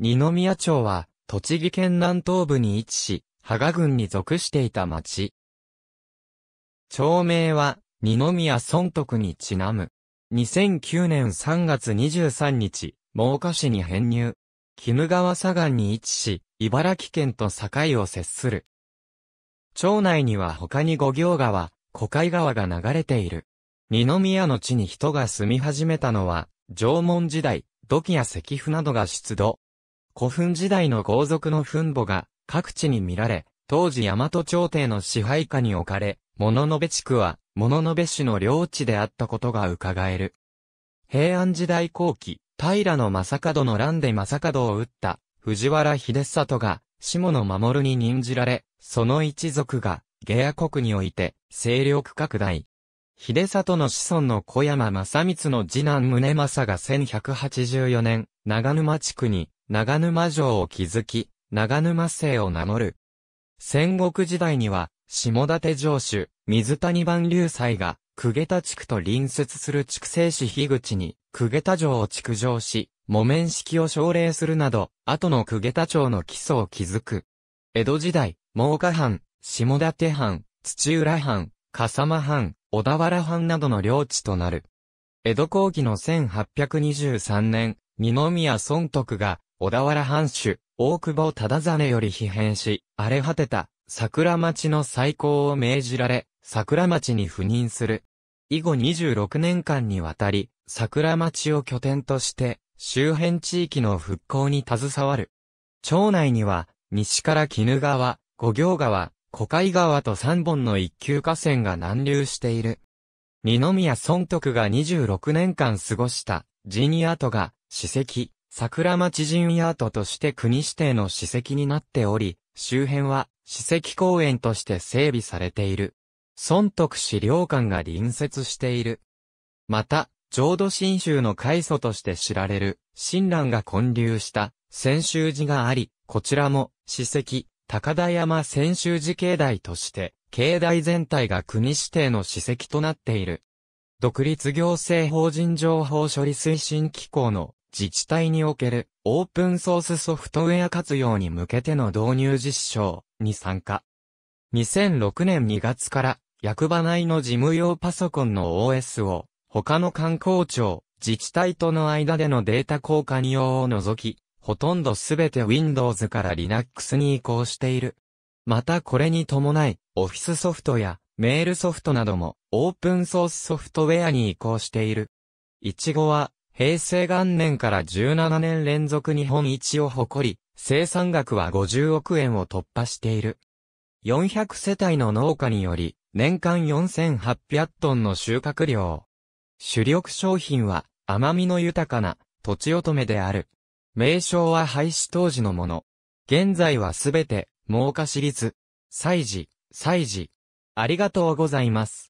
二宮町は、栃木県南東部に位置し、芳賀郡に属していた町。町名は、二宮尊徳にちなむ。2009年3月23日、真岡市に編入。鬼怒川左岸に位置し、茨城県と境を接する。町内には他に五行川、古海川が流れている。二宮の地に人が住み始めたのは、縄文時代、土器や石符などが出土。古墳時代の豪族の墳墓が各地に見られ、当時大和朝廷の支配下に置かれ、物部地区は物部市の領地であったことが伺える。平安時代後期、平の正門の乱で正門を撃った藤原秀里が下野守に任じられ、その一族が下野国において勢力拡大。秀里の子孫の小山正光の次男宗政が1184年、長沼地区に長沼城を築き、長沼姓を名乗る。戦国時代には、下館城主、水谷万流祭が、久下田地区と隣接する畜生市樋口に、久下田城を築城し、木綿式を奨励するなど、後の久下田町の基礎を築く。江戸時代、猛岡藩、下館藩、土浦藩、笠間藩、小田原藩などの領地となる。江戸後期の1823年、二宮尊徳が、小田原藩主、大久保忠真より疲弊し、荒れ果てた、桜町の再興を命じられ、桜町に赴任する。以後26年間にわたり、桜町を拠点として、周辺地域の復興に携わる。町内には、西から絹川、五行川、小海川と三本の一級河川が南流している。二宮尊徳が26年間過ごした、ジニアトが、史跡、桜町ア屋跡として国指定の史跡になっており、周辺は史跡公園として整備されている。孫徳資料館が隣接している。また、浄土真宗の開祖として知られる、親鸞が建立した千秋寺があり、こちらも史跡、高田山千秋寺境内として、境内全体が国指定の史跡となっている。独立行政法人情報処理推進機構の自治体におけるオープンソースソフトウェア活用に向けての導入実証に参加。2006年2月から役場内の事務用パソコンの OS を他の観光庁、自治体との間でのデータ交換用を除き、ほとんどすべて Windows から Linux に移行している。またこれに伴い、Office ソフトやメールソフトなどもオープンソースソフトウェアに移行している。いちごは平成元年から17年連続日本一を誇り、生産額は50億円を突破している。400世帯の農家により、年間4800トンの収穫量。主力商品は、甘みの豊かな、土地乙女である。名称は廃止当時のもの。現在はすべて、儲か市立、祭事、祭事。ありがとうございます。